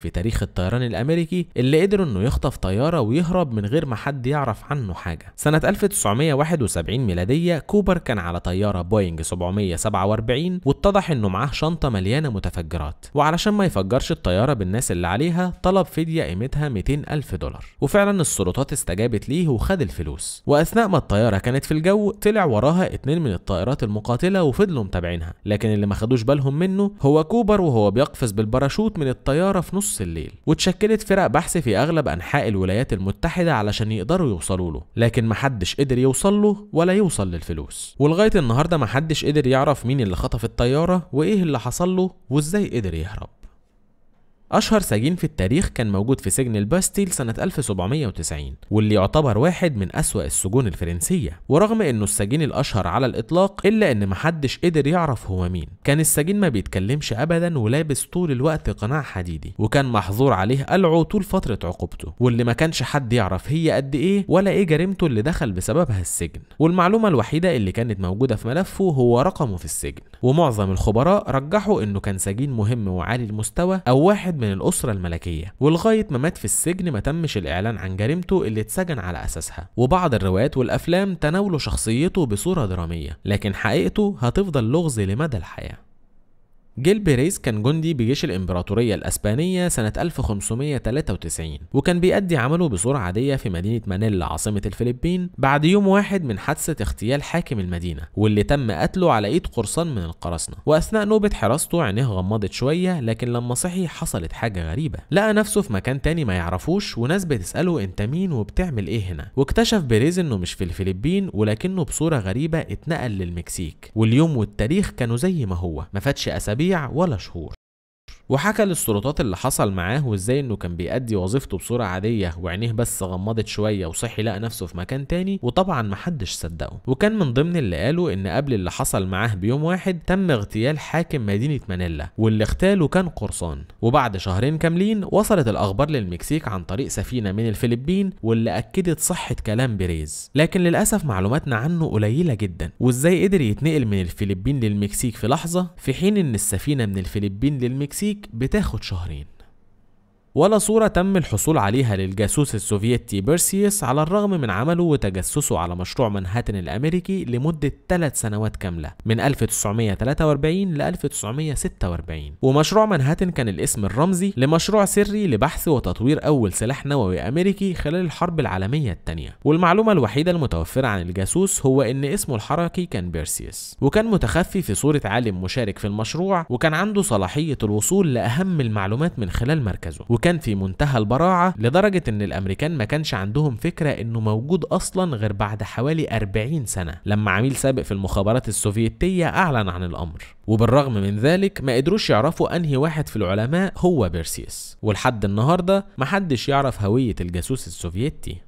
في تاريخ الطيران الأمريكي اللي قدر إنه يخطف طيارة ويهرب من غير ما حد يعرف عنه حاجة. سنة 1971 ميلادية كوبر كان على طيارة بوينج 747 واتضح إنه معاه شنطة مليانة متفجرات، وعلشان ما يفجرش الطيارة بالناس اللي عليها طلب فدية قيمتها 200 ألف دولار، وفعلا السلطات استجابت ليه وخد الفلوس، وأثناء ما الطيارة كانت في الجو طلع وراها اتنين من الطائرات المقاتلة وفضلوا متابعينها، لكن اللي ما خدوش بالهم منه هو كوبر وهو بيقفز بالباراشوت من الطيارة في نص نص الليل وتشكلت فرق بحث في أغلب أنحاء الولايات المتحدة علشان يقدروا يوصلوا له لكن محدش قدر يوصل له ولا يوصل للفلوس ولغاية النهاردة محدش قدر يعرف مين اللي خطف الطيارة وإيه اللي حصل له وإزاي قدر يهرب أشهر سجين في التاريخ كان موجود في سجن الباستيل سنة 1790 واللي يعتبر واحد من أسوأ السجون الفرنسية ورغم إنه السجين الأشهر على الإطلاق إلا إن محدش قدر يعرف هو مين كان السجين ما بيتكلمش أبدا ولابس طول الوقت قناع حديدي وكان محظور عليه قلعه طول فترة عقوبته واللي ما كانش حد يعرف هي قد إيه ولا إيه جريمته اللي دخل بسببها السجن والمعلومة الوحيدة اللي كانت موجودة في ملفه هو رقمه في السجن ومعظم الخبراء رجحوا إنه كان سجين مهم وعالي المستوى أو واحد من الأسرة الملكية ولغاية ما مات في السجن ما تمش الإعلان عن جريمته اللي اتسجن على أساسها وبعض الروايات والأفلام تناولوا شخصيته بصورة درامية لكن حقيقته هتفضل لغز لمدى الحياة جيل بيريز كان جندي بجيش الإمبراطورية الأسبانية سنة 1593 وكان بيأدي عمله بصورة عادية في مدينة مانيلا عاصمة الفلبين بعد يوم واحد من حادثة اغتيال حاكم المدينة واللي تم قتله على إيد قرصان من القراصنة وأثناء نوبة حراسته عينيه غمضت شوية لكن لما صحي حصلت حاجة غريبة لقى نفسه في مكان تاني ما يعرفوش وناس بتسأله أنت مين وبتعمل إيه هنا واكتشف بيريز إنه مش في الفلبين ولكنه بصورة غريبة اتنقل للمكسيك واليوم والتاريخ كانوا زي ما هو ما فاتش أسابيع أسابيع ولا شهور وحكى للسلطات اللي حصل معاه وازاي انه كان بيأدي وظيفته بصورة عادية وعينيه بس غمضت شوية وصحي لقى نفسه في مكان تاني وطبعا محدش صدقه وكان من ضمن اللي قاله ان قبل اللي حصل معاه بيوم واحد تم اغتيال حاكم مدينة مانيلا واللي اغتاله كان قرصان وبعد شهرين كاملين وصلت الاخبار للمكسيك عن طريق سفينة من الفلبين واللي اكدت صحة كلام بيريز لكن للأسف معلوماتنا عنه قليلة جدا وازاي قدر يتنقل من الفلبين للمكسيك في لحظة في حين ان السفينة من الفلبين للمكسيك بتاخد شهرين ولا صورة تم الحصول عليها للجاسوس السوفيتي بيرسيس على الرغم من عمله وتجسسه على مشروع منهاتن الأمريكي لمدة ثلاث سنوات كاملة من 1943 ل 1946 ومشروع منهاتن كان الاسم الرمزي لمشروع سري لبحث وتطوير أول سلاح نووي أمريكي خلال الحرب العالمية الثانية والمعلومة الوحيدة المتوفرة عن الجاسوس هو إن اسمه الحركي كان بيرسيس وكان متخفي في صورة عالم مشارك في المشروع وكان عنده صلاحية الوصول لأهم المعلومات من خلال مركزه وكان كان في منتهى البراعة لدرجة إن الأمريكان ما كانش عندهم فكرة إنه موجود أصلا غير بعد حوالي 40 سنة لما عميل سابق في المخابرات السوفيتية أعلن عن الأمر وبالرغم من ذلك ما قدروش يعرفوا أنهي واحد في العلماء هو بيرسيس ولحد النهاردة محدش يعرف هوية الجاسوس السوفيتي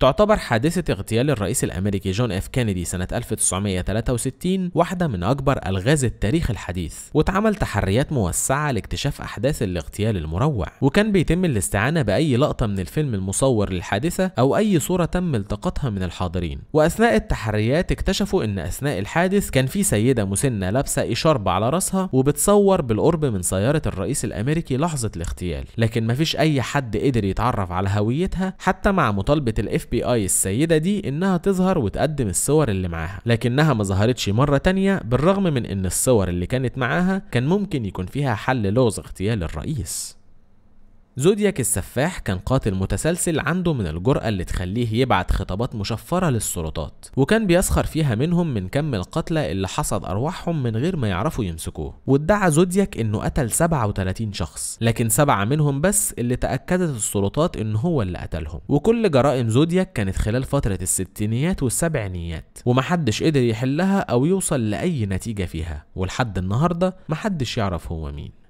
تعتبر حادثة اغتيال الرئيس الأمريكي جون اف كينيدي سنة 1963 واحدة من أكبر ألغاز التاريخ الحديث واتعمل تحريات موسعة لاكتشاف أحداث الاغتيال المروع وكان بيتم الاستعانة بأي لقطة من الفيلم المصور للحادثة أو أي صورة تم التقاطها من الحاضرين وأثناء التحريات اكتشفوا أن أثناء الحادث كان في سيدة مسنة لابسة إشارب على رأسها وبتصور بالقرب من سيارة الرئيس الأمريكي لحظة الاغتيال لكن مفيش أي حد قدر يتعرف على هويتها حتى مع مطالبة الاف بي اي السيدة دي انها تظهر وتقدم الصور اللي معاها لكنها ما ظهرتش مرة تانية بالرغم من ان الصور اللي كانت معاها كان ممكن يكون فيها حل لغز اغتيال الرئيس زودياك السفاح كان قاتل متسلسل عنده من الجرأة اللي تخليه يبعت خطابات مشفرة للسلطات وكان بيسخر فيها منهم من كم القتلى اللي حصد أرواحهم من غير ما يعرفوا يمسكوه وادعى زودياك إنه قتل 37 شخص لكن سبعة منهم بس اللي تأكدت السلطات إن هو اللي قتلهم وكل جرائم زودياك كانت خلال فترة الستينيات والسبعينيات ومحدش قدر يحلها أو يوصل لأي نتيجة فيها ولحد النهاردة محدش يعرف هو مين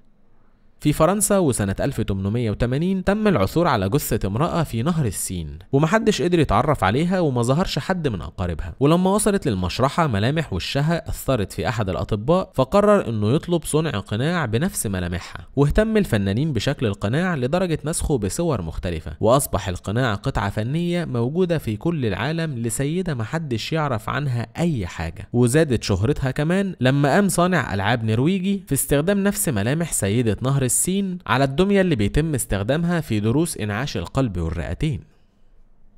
في فرنسا وسنة 1880 تم العثور على جثة امرأة في نهر السين ومحدش قدر يتعرف عليها وما ظهرش حد من أقاربها ولما وصلت للمشرحة ملامح وشها أثرت في أحد الأطباء فقرر أنه يطلب صنع قناع بنفس ملامحها واهتم الفنانين بشكل القناع لدرجة مسخه بصور مختلفة وأصبح القناع قطعة فنية موجودة في كل العالم لسيدة محدش يعرف عنها أي حاجة وزادت شهرتها كمان لما قام صانع ألعاب نرويجي في استخدام نفس ملامح سيدة نهر السين على الدمية اللي بيتم استخدامها في دروس إنعاش القلب والرئتين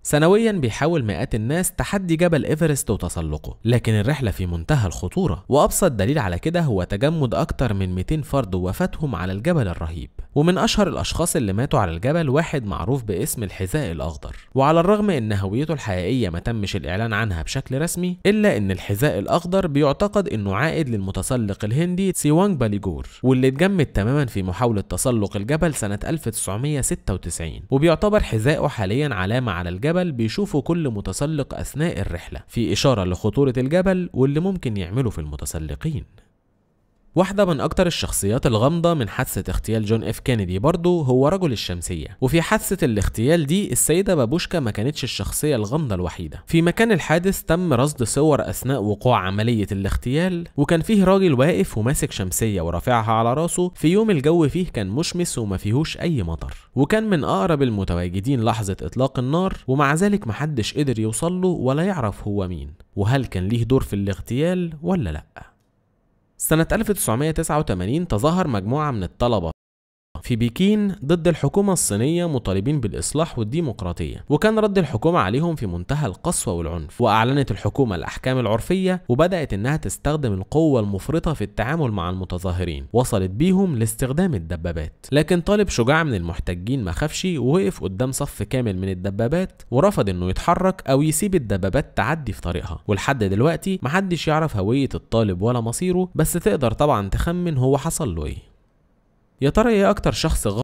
سنويا بيحاول مئات الناس تحدي جبل ايفرست وتسلقه لكن الرحلة في منتهى الخطورة وأبسط دليل على كده هو تجمد أكتر من 200 فرد ووفاتهم على الجبل الرهيب ومن أشهر الأشخاص اللي ماتوا على الجبل واحد معروف باسم الحذاء الأخضر وعلى الرغم إن هويته الحقيقية ما تمش الإعلان عنها بشكل رسمي إلا إن الحذاء الأخضر بيعتقد إنه عائد للمتسلق الهندي سيوانج باليجور واللي اتجمد تماما في محاولة تسلق الجبل سنة 1996 وبيعتبر حذاءه حاليا علامة على الجبل بيشوفه كل متسلق أثناء الرحلة في إشارة لخطورة الجبل واللي ممكن يعمله في المتسلقين واحدة من أكتر الشخصيات الغامضة من حادثة اغتيال جون إف كينيدي برضه هو رجل الشمسية وفي حادثة الاغتيال دي السيدة بابوشكا ما كانتش الشخصية الغامضة الوحيدة في مكان الحادث تم رصد صور أثناء وقوع عملية الاغتيال وكان فيه راجل واقف وماسك شمسية ورافعها على راسه في يوم الجو فيه كان مشمس وما فيهوش أي مطر وكان من أقرب المتواجدين لحظة إطلاق النار ومع ذلك محدش قدر يوصله ولا يعرف هو مين وهل كان ليه دور في الاغتيال ولا لأ سنة 1989 تظاهر مجموعة من الطلبة في بكين ضد الحكومة الصينية مطالبين بالإصلاح والديمقراطية وكان رد الحكومة عليهم في منتهى القسوة والعنف وأعلنت الحكومة الأحكام العرفية وبدأت إنها تستخدم القوة المفرطة في التعامل مع المتظاهرين وصلت بيهم لاستخدام الدبابات لكن طالب شجاع من المحتجين ما خافش ووقف قدام صف كامل من الدبابات ورفض إنه يتحرك أو يسيب الدبابات تعدي في طريقها ولحد دلوقتي محدش يعرف هوية الطالب ولا مصيره بس تقدر طبعا تخمن هو حصل له إيه يا ترى ايه اكتر شخص غلط